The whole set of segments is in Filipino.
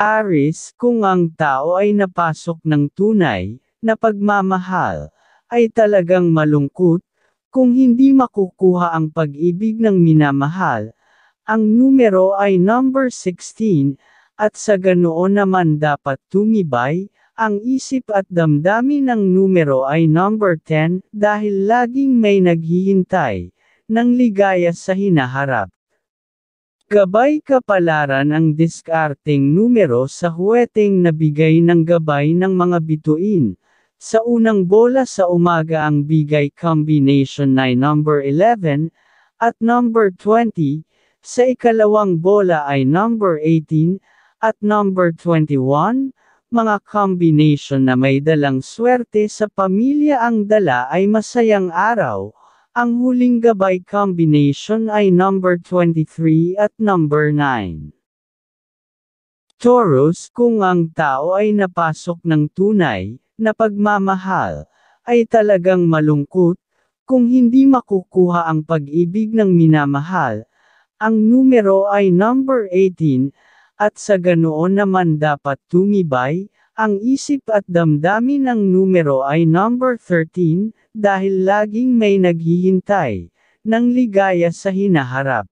Aris, kung ang tao ay napasok ng tunay na pagmamahal, ay talagang malungkot, kung hindi makukuha ang pag-ibig ng minamahal, ang numero ay number 16, at sa ganoon naman dapat tumibay, ang isip at damdamin ng numero ay number 10 dahil laging may naghihintay ng ligaya sa hinaharap. Gabay kapalaran ang diskarteng numero sa huweteng nabigay ng gabay ng mga bituin. Sa unang bola sa umaga ang bigay combination ay number 11 at number 20, sa ikalawang bola ay number 18 at number 21, mga combination na may dalang swerte sa pamilya ang dala ay masayang araw. Ang huling gabay combination ay number 23 at number 9. Taurus kung ang tao ay napasok ng tunay na pagmamahal ay talagang malungkot kung hindi makukuha ang pag-ibig ng minamahal. Ang numero ay number 18 at sa ganoon naman dapat tumibay, ang isip at damdamin ng numero ay number 13, dahil laging may naghihintay ng ligaya sa hinaharap.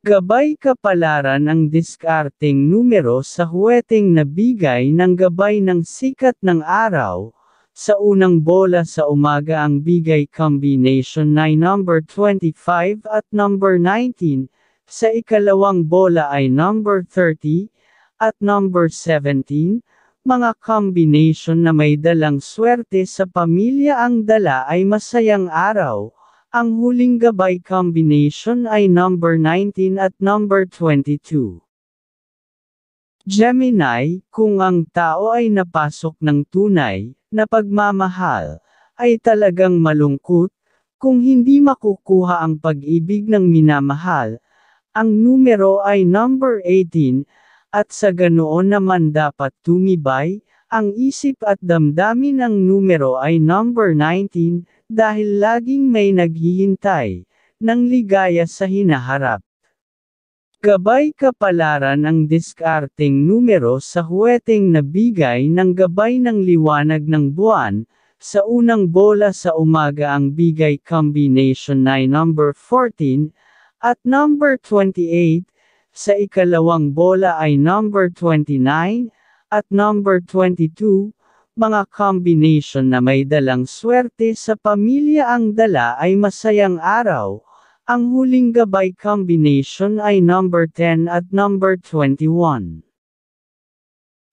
Gabay kapalaran ang diskarteng numero sa huweteng nabigay ng gabay ng sikat ng araw. Sa unang bola sa umaga ang bigay combination na number 25 at number 19, sa ikalawang bola ay number 30 at number 17, mga combination na may dalang swerte sa pamilya ang dala ay masayang araw. Ang huling gabay combination ay number 19 at number 22. Gemini, kung ang tao ay napasok ng tunay, na pagmamahal, ay talagang malungkot, kung hindi makukuha ang pag-ibig ng minamahal, ang numero ay number 18, at sa ganoon naman dapat tumibay, ang isip at damdamin ng numero ay number 19, dahil laging may naghihintay, ng ligaya sa hinaharap. Gabay kapalaran ang diskarteng numero sa huweteng nabigay ng gabay ng liwanag ng buwan, sa unang bola sa umaga ang bigay combination na number 14, at number 28, sa ikalawang bola ay number 29, at number 22, mga combination na may dalang swerte sa pamilya ang dala ay masayang araw. Ang huling gabay combination ay number 10 at number 21.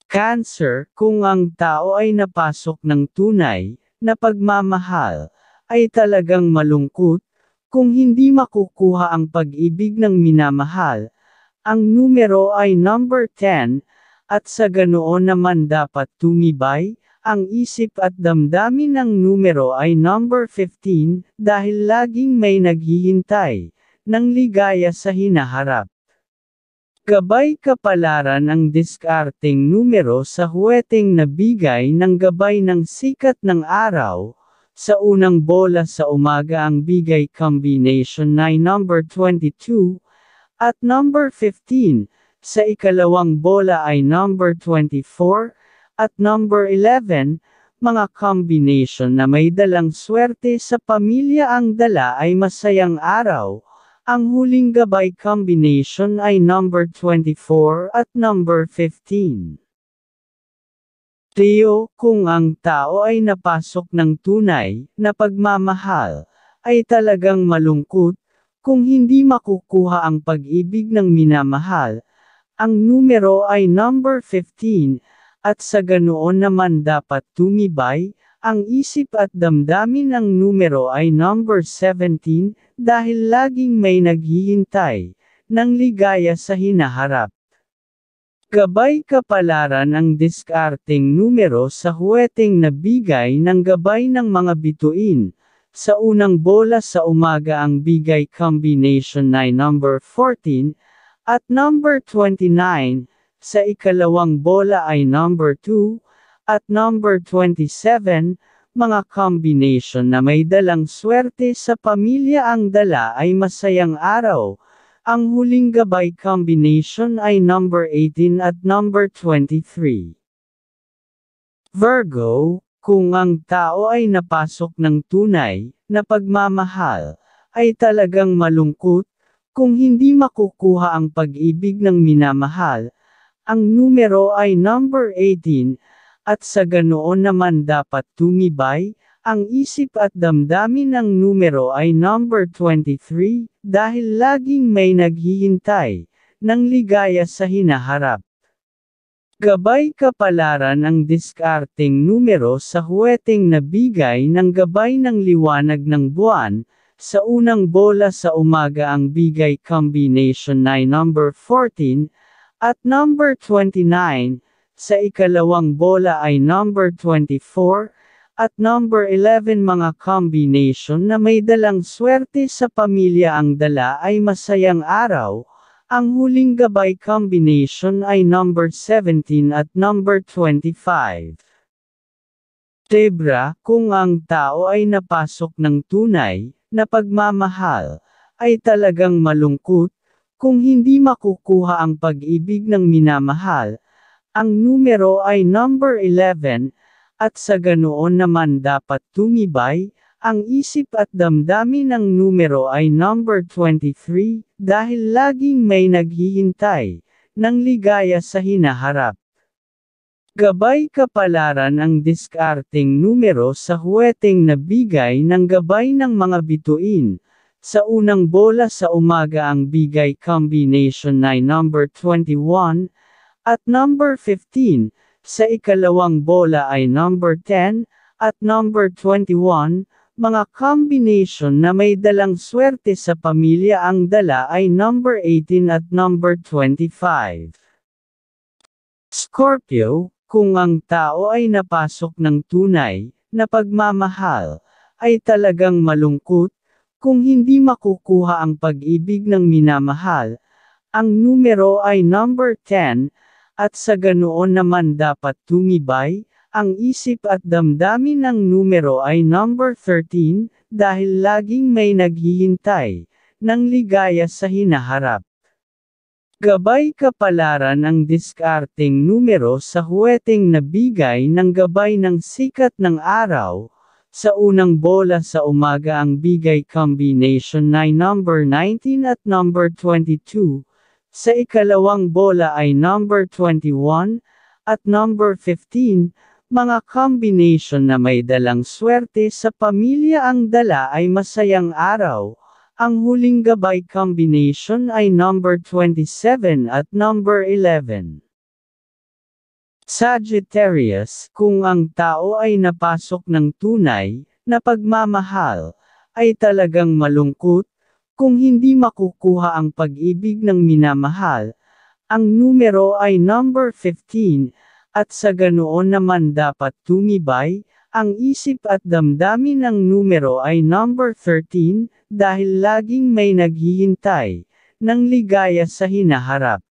Cancer, kung ang tao ay napasok ng tunay, na pagmamahal, ay talagang malungkot, kung hindi makukuha ang pag-ibig ng minamahal, ang numero ay number 10, at sa ganoon naman dapat tumibay, ang isip at damdamin ng numero ay number 15 dahil laging may naghihintay ng ligaya sa hinaharap. Gabay kapalaran ang diskarteng numero sa huweteng nabigay ng gabay ng sikat ng araw. Sa unang bola sa umaga ang bigay combination na number 22, at number 15, sa ikalawang bola ay number 24, at number 11, mga combination na may dalang swerte sa pamilya ang dala ay masayang araw. Ang huling gabay combination ay number 24 at number 15. Teo, kung ang tao ay napasok ng tunay na pagmamahal, ay talagang malungkot, kung hindi makukuha ang pag-ibig ng minamahal, ang numero ay number 15, at sa ganoon naman dapat tumibay, ang isip at damdamin ng numero ay number 17, dahil laging may naghihintay, ng ligaya sa hinaharap. Gabay kapalaran ang diskarteng numero sa huweteng nabigay ng gabay ng mga bituin, sa unang bola sa umaga ang bigay combination na number 14 at number 29, sa ikalawang bola ay number 2 at number 27, mga combination na may dalang swerte sa pamilya ang dala ay masayang araw. Ang huling gabay combination ay number 18 at number 23. Virgo, kung ang tao ay napasok ng tunay na pagmamahal, ay talagang malungkot, kung hindi makukuha ang pag-ibig ng minamahal, ang numero ay number 18, at sa ganoon naman dapat tumibay, ang isip at damdamin ng numero ay number 23, dahil laging may naghihintay ng ligaya sa hinaharap. Gabay kapalaran ang diskarting numero sa huweting nabigay ng gabay ng liwanag ng buwan, sa unang bola sa umaga ang bigay combination na number 14, at number 29, sa ikalawang bola ay number 24, at number 11 mga combination na may dalang swerte sa pamilya ang dala ay masayang araw, ang huling gabay combination ay number 17 at number 25. Tebra, kung ang tao ay napasok ng tunay, na pagmamahal, ay talagang malungkot, kung hindi makukuha ang pag-ibig ng minamahal, ang numero ay number 11, at sa ganoon naman dapat tumibay, ang isip at damdamin ng numero ay number 23, dahil laging may naghihintay ng ligaya sa hinaharap. Gabay kapalaran ang diskarteng numero sa huweteng nabigay ng gabay ng mga bituin. Sa unang bola sa umaga ang bigay combination na number 21 at number 15, sa ikalawang bola ay number 10 at number 21, mga combination na may dalang swerte sa pamilya ang dala ay number 18 at number 25. Scorpio, kung ang tao ay napasok ng tunay, na pagmamahal, ay talagang malungkot, kung hindi makukuha ang pag-ibig ng minamahal, ang numero ay number 10, at sa ganoon naman dapat tumibay, ang isip at damdamin ng numero ay number 13, dahil laging may naghihintay, ng ligaya sa hinaharap. Gabay kapalaran ang diskarteng numero sa huweteng nabigay ng gabay ng sikat ng araw, sa unang bola sa umaga ang bigay combination na number 19 at number 22, sa ikalawang bola ay number 21, at number 15, mga combination na may dalang swerte sa pamilya ang dala ay masayang araw. Ang huling gabay combination ay number 27 at number 11. Sagittarius, kung ang tao ay napasok ng tunay na pagmamahal, ay talagang malungkot, kung hindi makukuha ang pag-ibig ng minamahal, ang numero ay number 15, at sa ganoon naman dapat tumibay, ang isip at damdamin ng numero ay number 13, dahil laging may naghihintay, ng ligaya sa hinaharap.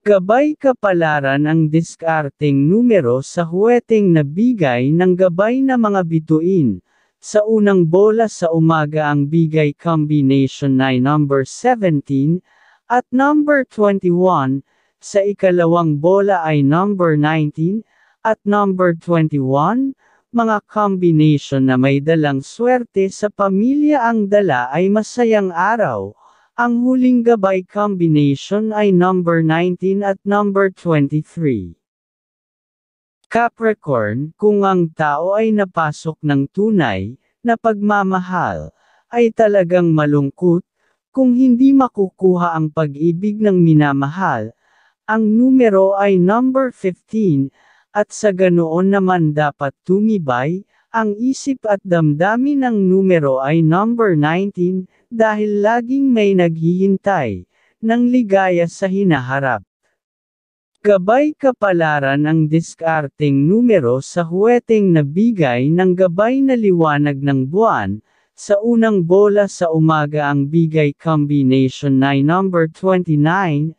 Gabay kapalaran ang diskarteng numero sa huweteng nabigay ng gabay na mga bituin. Sa unang bola sa umaga ang bigay combination ay number 17 at number 21, sa ikalawang bola ay number 19 at number 21, mga combination na may dalang swerte sa pamilya ang dala ay masayang araw. Ang huling gabay combination ay number 19 at number 23. Capricorn, kung ang tao ay napasok ng tunay, na pagmamahal, ay talagang malungkot, kung hindi makukuha ang pag-ibig ng minamahal, ang numero ay number 15, at sa ganoon naman dapat tumibay, ang isip at damdamin ng numero ay number 19, dahil laging may naghihintay, ng ligaya sa hinaharap. Gabay kapalaran ang diskarteng numero sa huweteng nabigay ng gabay na liwanag ng buwan, sa unang bola sa umaga ang bigay combination na number 29,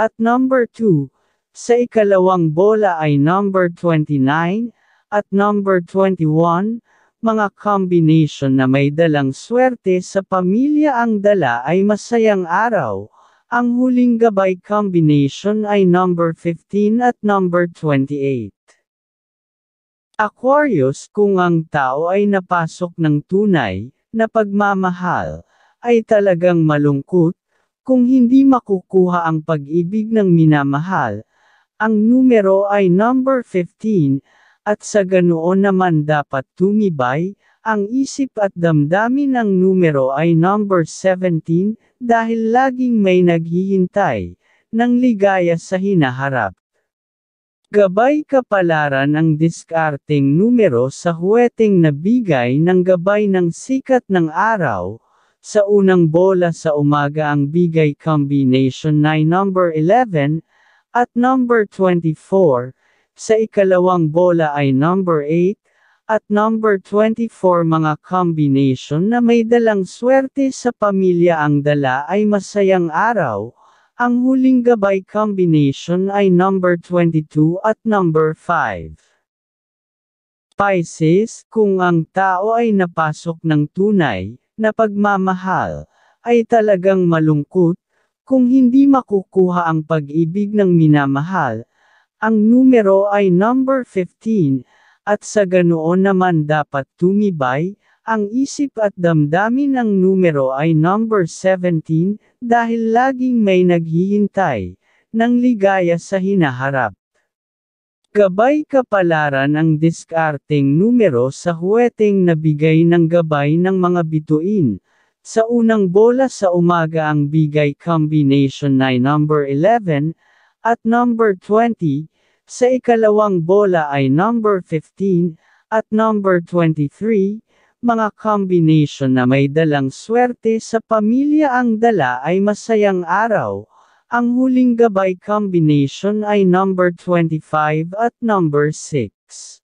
at number 2, sa ikalawang bola ay number 29, at number 21, mga combination na may dalang swerte sa pamilya ang dala ay masayang araw. Ang huling gabay combination ay number 15 at number 28. Aquarius kung ang tao ay napasok ng tunay na pagmamahal, ay talagang malungkot, kung hindi makukuha ang pag-ibig ng minamahal, ang numero ay number 15, at sa ganoon naman dapat tumibay, ang isip at damdamin ng numero ay number 17, dahil laging may naghihintay, ng ligaya sa hinaharap. Gabay kapalaran ang diskarteng numero sa huweteng nabigay ng gabay ng sikat ng araw, sa unang bola sa umaga ang bigay combination na number 11 at number 24, sa ikalawang bola ay number 8 at number 24 mga combination na may dalang swerte sa pamilya ang dala ay masayang araw. Ang huling gabay combination ay number 22 at number 5. Pisces, kung ang tao ay napasok ng tunay, na pagmamahal, ay talagang malungkot, kung hindi makukuha ang pag-ibig ng minamahal, ang numero ay number 15, at sa ganoon naman dapat tumibay, ang isip at damdamin ng numero ay number 17, dahil laging may naghihintay, ng ligaya sa hinaharap. Gabay kapalaran ang diskarteng numero sa huweteng nabigay ng gabay ng mga bituin. Sa unang bola sa umaga ang bigay combination ay number 11 at number 20, sa ikalawang bola ay number 15 at number 23, mga combination na may dalang swerte sa pamilya ang dala ay masayang araw. Ang huling gabay combination ay number 25 at number 6.